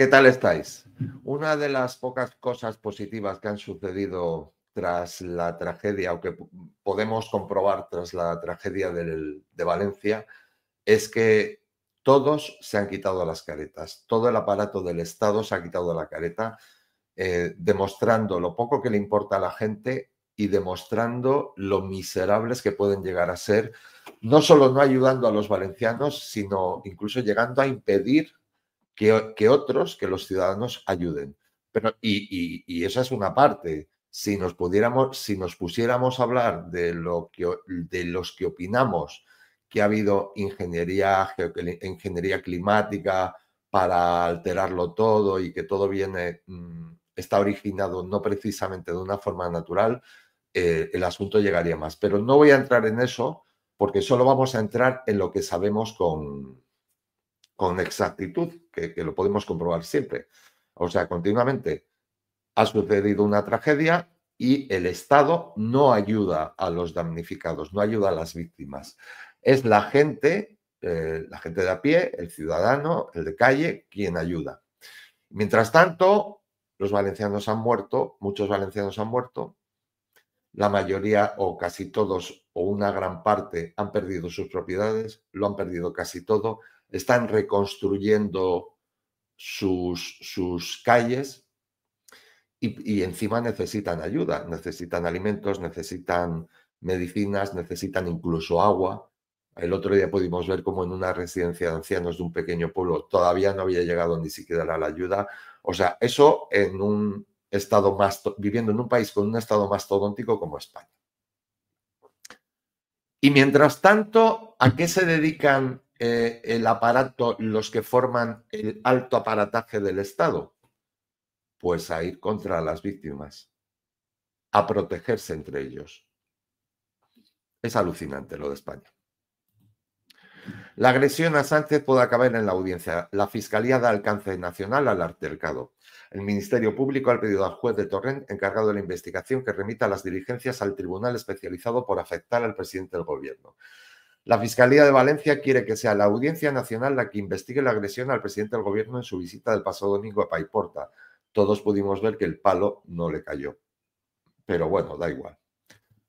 ¿Qué tal estáis? Una de las pocas cosas positivas que han sucedido tras la tragedia, o que podemos comprobar tras la tragedia de Valencia, es que todos se han quitado las caretas, todo el aparato del Estado se ha quitado la careta, eh, demostrando lo poco que le importa a la gente y demostrando lo miserables que pueden llegar a ser, no solo no ayudando a los valencianos, sino incluso llegando a impedir que, otros, que los ciudadanos ayuden. Pero, y, esa es una parte. Si nos pudiéramos, si nos pusiéramos a hablar de lo de los que opinamos que ha habido ingeniería, ingeniería climática para alterarlo todo y que todo viene, mm, está originado no precisamente de una forma natural, eh, el asunto llegaría más. Pero no voy a entrar en eso porque solo vamos a entrar en lo que sabemos con, con exactitud, que, lo podemos comprobar siempre. O sea, continuamente ha sucedido una tragedia y el Estado no ayuda a los damnificados, no ayuda a las víctimas. Es la gente, eh, la gente de a pie, el ciudadano, el de calle, quien ayuda. Mientras tanto, los valencianos han muerto, muchos valencianos han muerto, la mayoría o casi todos una gran parte han perdido sus propiedades, lo han perdido casi todo, están reconstruyendo sus, sus calles y, encima necesitan ayuda, necesitan alimentos, necesitan medicinas, necesitan incluso agua. El otro día pudimos ver como en una residencia de ancianos de un pequeño pueblo todavía no había llegado ni siquiera la ayuda. O sea, eso en un estado más, viviendo en un país con un estado mastodóntico como España. Y mientras tanto, ¿a qué se dedican eh, el aparato, los que forman el alto aparataje del Estado? Pues a ir contra las víctimas, a protegerse entre ellos. Es alucinante lo de España. La agresión a Sánchez puede acabar en la audiencia. La Fiscalía da alcance nacional al altercado. El Ministerio Público ha pedido al juez de Torrent, encargado de la investigación, que remita las diligencias al tribunal especializado por afectar al presidente del gobierno. La Fiscalía de Valencia quiere que sea la Audiencia Nacional la que investigue la agresión al presidente del gobierno en su visita del pasado domingo a Paiporta. Todos pudimos ver que el palo no le cayó. Pero bueno, da igual.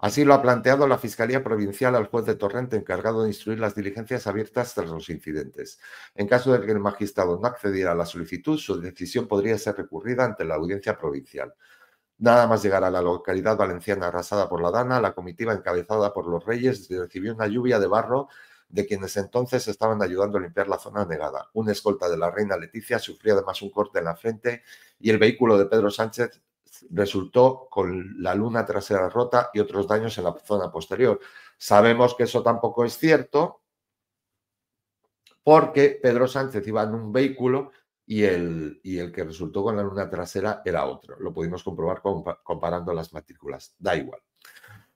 Así lo ha planteado la Fiscalía Provincial al juez de Torrente encargado de instruir las diligencias abiertas tras los incidentes. En caso de que el magistrado no accediera a la solicitud, su decisión podría ser recurrida ante la audiencia provincial. Nada más llegar a la localidad valenciana arrasada por la Dana, la comitiva encabezada por los reyes recibió una lluvia de barro de quienes entonces estaban ayudando a limpiar la zona negada. Un escolta de la reina Leticia sufrió además un corte en la frente y el vehículo de Pedro Sánchez resultó con la luna trasera rota y otros daños en la zona posterior. Sabemos que eso tampoco es cierto porque Pedro Sánchez iba en un vehículo y el, y el que resultó con la luna trasera era otro. Lo pudimos comprobar comparando las matrículas. Da igual.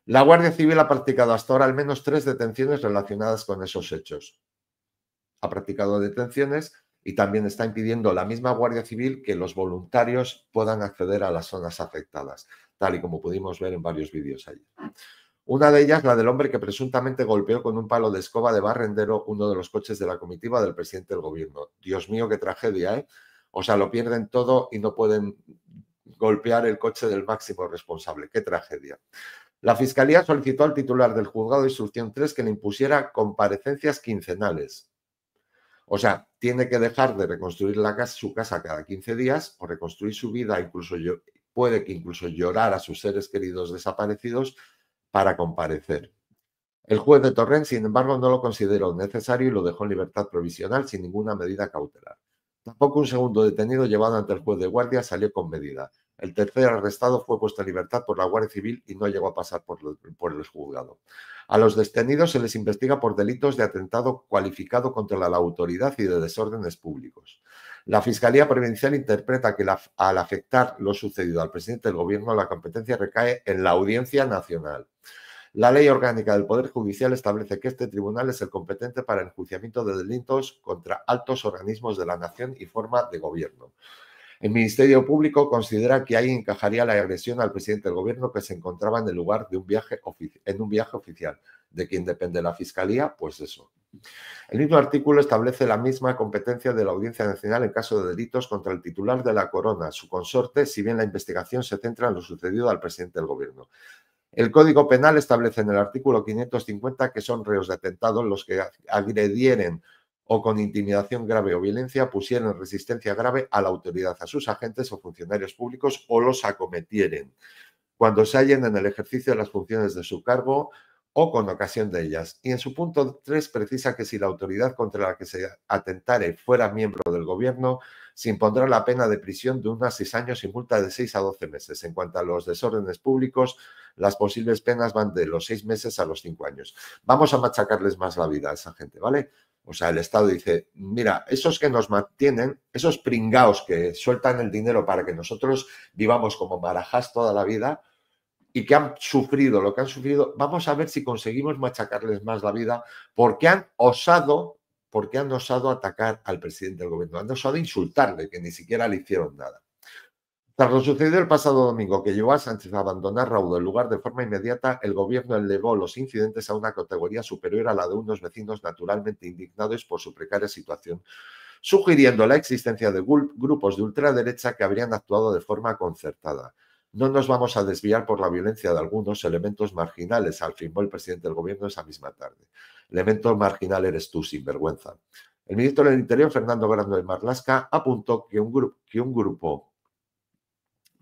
La Guardia Civil ha practicado hasta ahora al menos tres detenciones relacionadas con esos hechos. Ha practicado detenciones y también está impidiendo la misma Guardia Civil que los voluntarios puedan acceder a las zonas afectadas, tal y como pudimos ver en varios vídeos ayer. Una de ellas, la del hombre que presuntamente golpeó con un palo de escoba de barrendero uno de los coches de la comitiva del presidente del gobierno. Dios mío, qué tragedia, ¿eh? O sea, lo pierden todo y no pueden golpear el coche del máximo responsable. Qué tragedia. La Fiscalía solicitó al titular del juzgado de instrucción 3 que le impusiera comparecencias quincenales o sea, tiene que dejar de reconstruir su casa cada 15 días o reconstruir su vida, incluso puede que incluso llorar a sus seres queridos desaparecidos para comparecer. El juez de Torrent, sin embargo, no lo consideró necesario y lo dejó en libertad provisional sin ninguna medida cautelar. Tampoco un segundo detenido llevado ante el juez de guardia salió con medida. El tercer arrestado fue puesto en libertad por la Guardia Civil y no llegó a pasar por, por, el juzgado. A los detenidos se les investiga por delitos de atentado cualificado contra la, autoridad y de desórdenes públicos. La Fiscalía Provincial interpreta que al afectar lo sucedido al presidente del Gobierno, la competencia recae en la Audiencia Nacional. La ley orgánica del Poder Judicial establece que este tribunal es el competente para el enjuiciamiento de delitos contra altos organismos de la nación y forma de gobierno. El Ministerio Público considera que ahí encajaría la agresión al presidente del gobierno que se encontraba en el lugar de un viaje en un viaje oficial. ¿De quién depende la Fiscalía? Pues eso. El mismo artículo establece la misma competencia de la Audiencia Nacional en caso de delitos contra el titular de la corona, su consorte, si bien la investigación se centra en lo sucedido al presidente del gobierno. El Código Penal establece en el artículo 550 que son reos de atentado los que agredieren o con intimidación grave o violencia pusieron resistencia grave a la autoridad, a sus agentes o funcionarios públicos o los acometieren cuando se hallen en el ejercicio de las funciones de su cargo o con ocasión de ellas. Y en su punto 3 precisa que si la autoridad contra la que se atentare fuera miembro del gobierno, se impondrá la pena de prisión de a seis años y multa de 6 a 12 meses. En cuanto a los desórdenes públicos, las posibles penas van de los seis meses a los cinco años. Vamos a machacarles más la vida a esa gente, ¿vale? O sea, el Estado dice, mira, esos que nos mantienen, esos pringaos que sueltan el dinero para que nosotros vivamos como marajás toda la vida y que han sufrido lo que han sufrido, vamos a ver si conseguimos machacarles más la vida porque han osado, porque han osado atacar al presidente del gobierno, han osado insultarle, que ni siquiera le hicieron nada. Tras lo sucedido el pasado domingo, que llevó a Sánchez a abandonar Raúl el lugar de forma inmediata, el gobierno elevó los incidentes a una categoría superior a la de unos vecinos naturalmente indignados por su precaria situación, sugiriendo la existencia de grupos de ultraderecha que habrían actuado de forma concertada. No nos vamos a desviar por la violencia de algunos elementos marginales, afirmó el presidente del gobierno esa misma tarde. Elemento marginal eres tú, sinvergüenza. El ministro del Interior, Fernando Grande de Marlasca, apuntó que un, que un grupo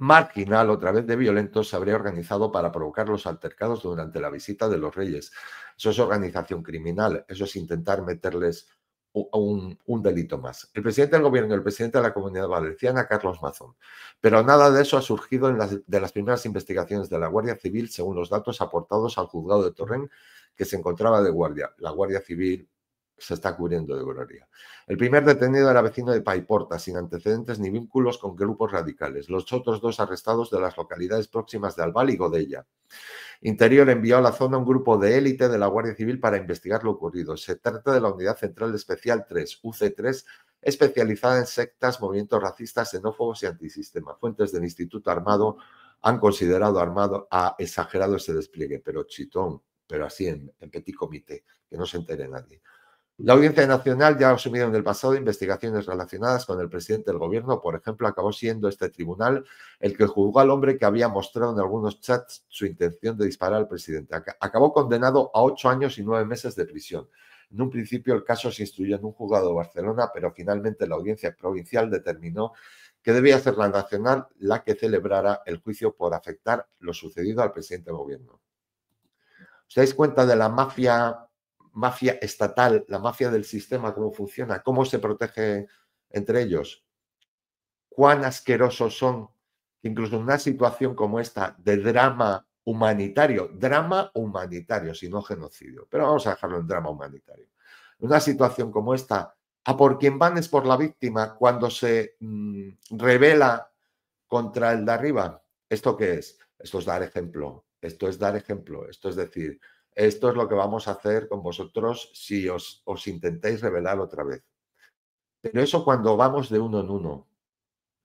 marginal, otra vez de violentos, se habría organizado para provocar los altercados durante la visita de los reyes. Eso es organización criminal, eso es intentar meterles un, un, delito más. El presidente del gobierno, el presidente de la comunidad valenciana, Carlos Mazón. Pero nada de eso ha surgido en las, de las primeras investigaciones de la Guardia Civil, según los datos aportados al juzgado de Torrent, que se encontraba de guardia. La Guardia Civil, se está cubriendo de gloria. El primer detenido era vecino de Paiporta, sin antecedentes ni vínculos con grupos radicales. Los otros dos arrestados de las localidades próximas de Albal y Godella. Interior envió a la zona un grupo de élite de la Guardia Civil para investigar lo ocurrido. Se trata de la Unidad Central Especial 3, UC3, especializada en sectas, movimientos racistas, xenófobos y antisistema. Fuentes del Instituto Armado han considerado armado ha exagerado ese despliegue, pero chitón, pero así en petit comité, que no se entere nadie. La Audiencia Nacional ya ha asumido en el pasado investigaciones relacionadas con el presidente del gobierno. Por ejemplo, acabó siendo este tribunal el que juzgó al hombre que había mostrado en algunos chats su intención de disparar al presidente. Acabó condenado a ocho años y nueve meses de prisión. En un principio el caso se instruyó en un juzgado de Barcelona, pero finalmente la audiencia provincial determinó que debía ser la nacional la que celebrara el juicio por afectar lo sucedido al presidente del gobierno. ¿Os dais cuenta de la mafia mafia estatal, la mafia del sistema, cómo funciona, cómo se protege entre ellos, cuán asquerosos son, incluso en una situación como esta de drama humanitario, drama humanitario, si no genocidio, pero vamos a dejarlo en drama humanitario. una situación como esta, a por quien van es por la víctima cuando se mm, revela contra el de arriba. ¿Esto qué es? Esto es dar ejemplo, esto es dar ejemplo, esto es decir, esto es lo que vamos a hacer con vosotros si os, intentáis revelar otra vez. Pero eso cuando vamos de uno en uno.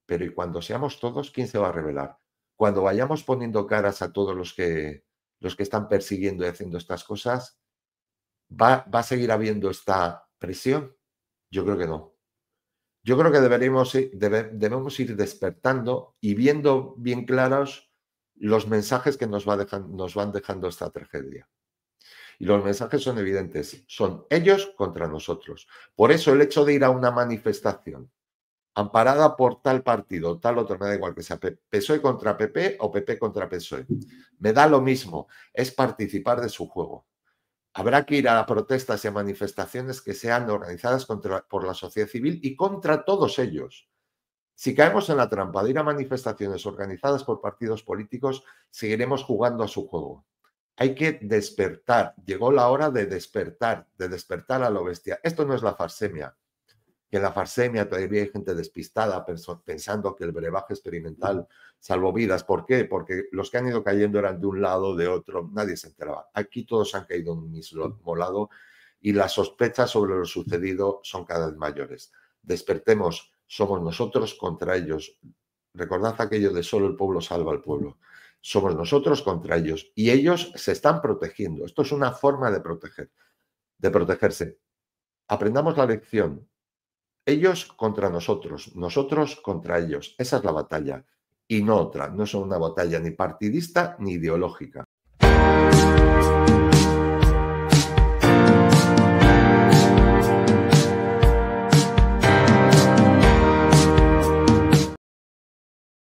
Pero y cuando seamos todos, ¿quién se va a revelar? Cuando vayamos poniendo caras a todos los que, los que están persiguiendo y haciendo estas cosas, ¿va, a seguir habiendo esta presión? Yo creo que no. Yo creo que deberíamos, debemos ir despertando y viendo bien claros los mensajes que nos, nos van dejando esta tragedia. Y los mensajes son evidentes, son ellos contra nosotros. Por eso el hecho de ir a una manifestación amparada por tal partido, tal otro, me da igual que sea PSOE contra PP o PP contra PSOE, me da lo mismo, es participar de su juego. Habrá que ir a protestas y a manifestaciones que sean organizadas por la sociedad civil y contra todos ellos. Si caemos en la trampa de ir a manifestaciones organizadas por partidos políticos, seguiremos jugando a su juego. Hay que despertar. Llegó la hora de despertar, de despertar a la bestia. Esto no es la farsemia. Que en la farsemia todavía hay gente despistada pensando que el brebaje experimental salvó vidas. ¿Por qué? Porque los que han ido cayendo eran de un lado, de otro. Nadie se enteraba. Aquí todos han caído en un mismo lado y las sospechas sobre lo sucedido son cada vez mayores. Despertemos, somos nosotros contra ellos. Recordad aquello de solo el pueblo salva al pueblo. Somos nosotros contra ellos y ellos se están protegiendo. Esto es una forma de proteger, de protegerse. Aprendamos la lección. Ellos contra nosotros, nosotros contra ellos. Esa es la batalla y no otra. No es una batalla ni partidista ni ideológica.